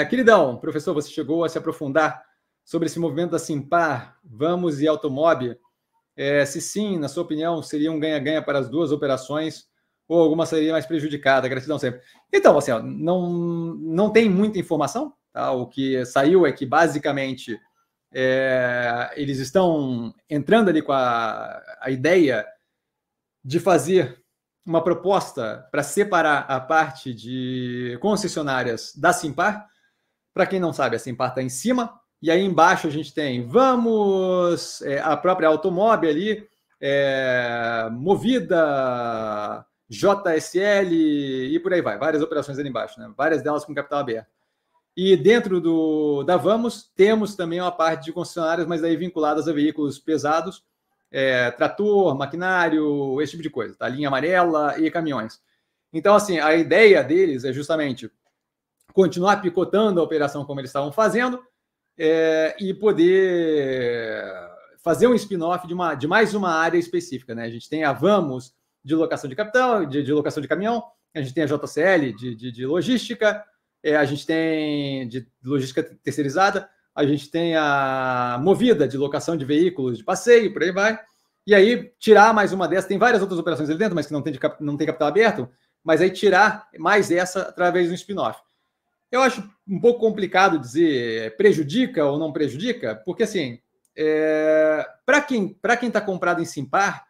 Ah, queridão, professor, você chegou a se aprofundar sobre esse movimento da Simpar, Vamos e Automob. É, se sim, na sua opinião, seria um ganha-ganha para as duas operações ou alguma seria mais prejudicada? Gratidão sempre. Então, assim, ó, não, não tem muita informação. Tá? O que saiu é que, basicamente, é, eles estão entrando ali com a, a ideia de fazer uma proposta para separar a parte de concessionárias da Simpar para quem não sabe, a Simpar está em cima. E aí embaixo a gente tem Vamos, é, a própria automóvel ali, é, Movida, JSL e por aí vai. Várias operações ali embaixo, né? várias delas com capital aberto. E dentro do, da Vamos, temos também uma parte de concessionárias, mas aí vinculadas a veículos pesados, é, trator, maquinário, esse tipo de coisa, tá? linha amarela e caminhões. Então, assim, a ideia deles é justamente continuar picotando a operação como eles estavam fazendo é, e poder fazer um spin-off de, uma, de mais uma área específica. Né? A gente tem a Vamos de locação de capital, de, de locação de caminhão, a gente tem a JCL de, de, de logística, é, a gente tem de logística terceirizada, a gente tem a Movida de locação de veículos de passeio, por aí vai. E aí tirar mais uma dessas, tem várias outras operações ali dentro, mas que não tem, de, não tem capital aberto, mas aí tirar mais essa através do spin-off. Eu acho um pouco complicado dizer eh, prejudica ou não prejudica, porque assim, é, eh, para quem para quem está comprado em Simpar,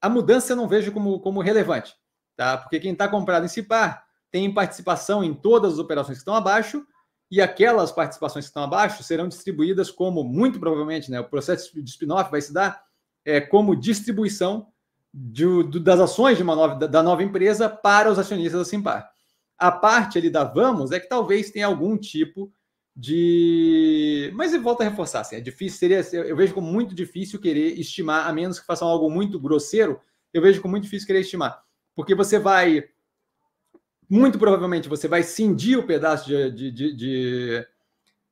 a mudança eu não vejo como, como relevante, tá? Porque quem está comprado em Simpar tem participação em todas as operações que estão abaixo e aquelas participações que estão abaixo serão distribuídas como muito provavelmente, né? O processo de spin-off vai se dar é, como distribuição de, do, das ações de uma nova, da nova empresa para os acionistas da Simpar a parte ali da Vamos é que talvez tenha algum tipo de. Mas volta a reforçar, assim, é difícil, seria. Eu vejo como muito difícil querer estimar, a menos que façam algo muito grosseiro, eu vejo como muito difícil querer estimar. Porque você vai. Muito provavelmente você vai cindir o pedaço de, de, de, de,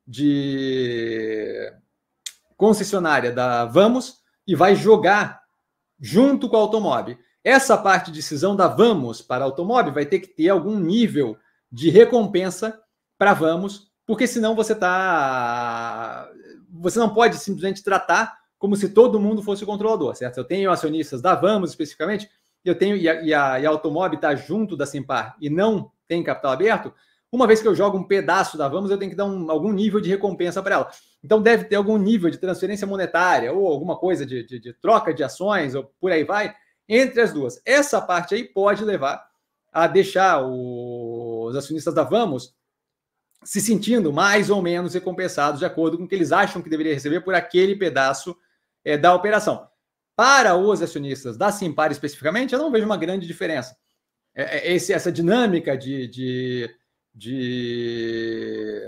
de concessionária da Vamos e vai jogar junto com o automóvel. Essa parte de decisão da Vamos para automóvel vai ter que ter algum nível de recompensa para Vamos, porque senão você tá você não pode simplesmente tratar como se todo mundo fosse o controlador, certo? Eu tenho acionistas da Vamos especificamente, eu tenho e a, e a, e a Automóvel está junto da Simpar e não tem capital aberto. Uma vez que eu jogo um pedaço da Vamos, eu tenho que dar um, algum nível de recompensa para ela. Então deve ter algum nível de transferência monetária ou alguma coisa de, de, de troca de ações ou por aí vai entre as duas. Essa parte aí pode levar a deixar os acionistas da Vamos se sentindo mais ou menos recompensados de acordo com o que eles acham que deveria receber por aquele pedaço é, da operação. Para os acionistas da Simpar especificamente, eu não vejo uma grande diferença. É, é, esse, essa dinâmica de, de, de,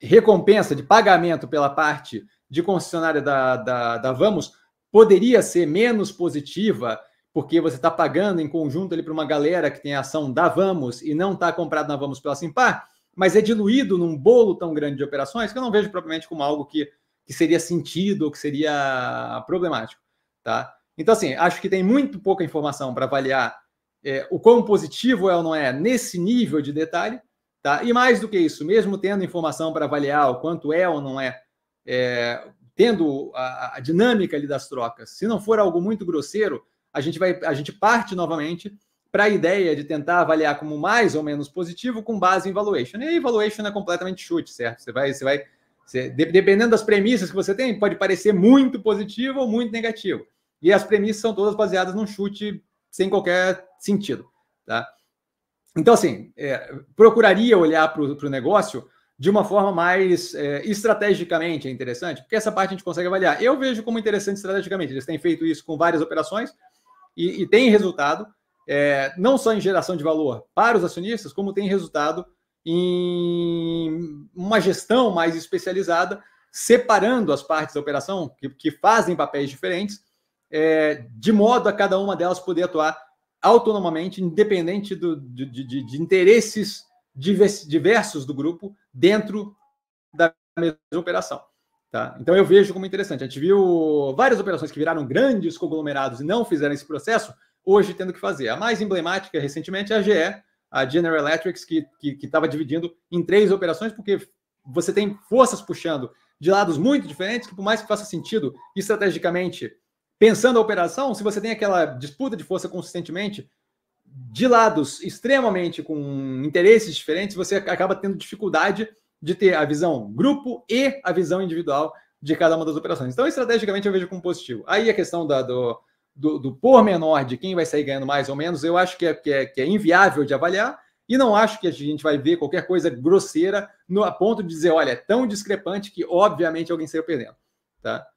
recompensa, de pagamento pela parte de concessionária da, da, da Vamos, poderia ser menos positiva, porque você está pagando em conjunto ali para uma galera que tem a ação da Vamos e não está comprado na Vamos pela Simpar, mas é diluído num bolo tão grande de operações que eu não vejo propriamente como algo que, que seria sentido ou que seria problemático, tá? Então, assim, acho que tem muito pouca informação para avaliar é, o quão positivo é ou não é nesse nível de detalhe, tá? E mais do que isso, mesmo tendo informação para avaliar o quanto é ou não é, é tendo a, a dinâmica ali das trocas. Se não for algo muito grosseiro, a gente vai a gente parte novamente para a ideia de tentar avaliar como mais ou menos positivo com base em valuation. E aí valuation é completamente chute, certo? Você vai você vai você, dependendo das premissas que você tem, pode parecer muito positivo ou muito negativo. E as premissas são todas baseadas num chute sem qualquer sentido, tá? Então, assim, é, procuraria olhar para o negócio de uma forma mais é, estrategicamente é interessante, porque essa parte a gente consegue avaliar. Eu vejo como interessante estrategicamente. Eles têm feito isso com várias operações e, e tem resultado, é, não só em geração de valor para os acionistas, como tem resultado em uma gestão mais especializada, separando as partes da operação, que, que fazem papéis diferentes, é, de modo a cada uma delas poder atuar autonomamente, independente do, de, de, de interesses diversos do grupo dentro da mesma operação. Tá? Então eu vejo como interessante. A gente viu várias operações que viraram grandes conglomerados e não fizeram esse processo, hoje tendo que fazer. A mais emblemática recentemente é a GE, a General Electric, que estava dividindo em três operações, porque você tem forças puxando de lados muito diferentes, que por mais que faça sentido estrategicamente, pensando a operação, se você tem aquela disputa de força consistentemente, de lados extremamente com interesses diferentes, você acaba tendo dificuldade de ter a visão grupo e a visão individual de cada uma das operações. Então, estrategicamente, eu vejo como positivo. Aí a questão da, do, do, do pormenor de quem vai sair ganhando mais ou menos, eu acho que é, que é, que é inviável de avaliar e não acho que a gente vai ver qualquer coisa grosseira no, a ponto de dizer, olha, é tão discrepante que, obviamente, alguém saiu perdendo. Tá?